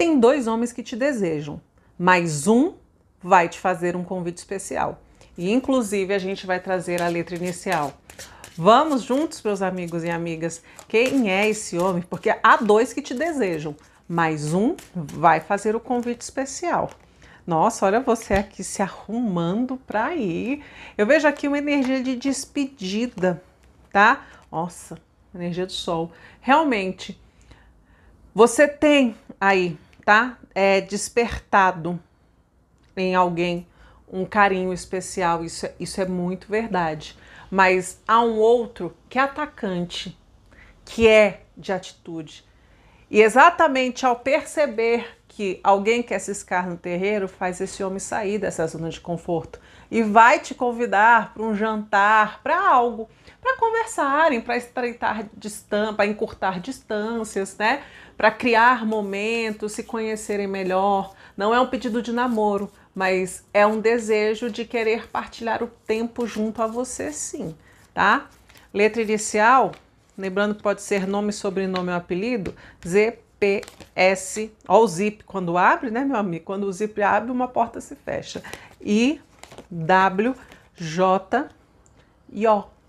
Tem dois homens que te desejam, mas um vai te fazer um convite especial. E inclusive a gente vai trazer a letra inicial. Vamos juntos, meus amigos e amigas, quem é esse homem? Porque há dois que te desejam, mas um vai fazer o convite especial. Nossa, olha você aqui se arrumando para ir. Eu vejo aqui uma energia de despedida, tá? Nossa, energia do sol. Realmente, você tem aí tá? É despertado em alguém um carinho especial, isso, é, isso é muito verdade. Mas há um outro que é atacante, que é de atitude. E exatamente ao perceber que alguém quer é ciscar no terreiro faz esse homem sair dessa zona de conforto e vai te convidar para um jantar, para algo, para conversarem, para estreitar distância, para encurtar distâncias, né? Para criar momentos, se conhecerem melhor. Não é um pedido de namoro, mas é um desejo de querer partilhar o tempo junto a você, sim, tá? Letra inicial, lembrando que pode ser nome, sobrenome ou apelido, Z PS. Ó, o zip quando abre, né, meu amigo? Quando o zip abre, uma porta se fecha. I, W, J e O.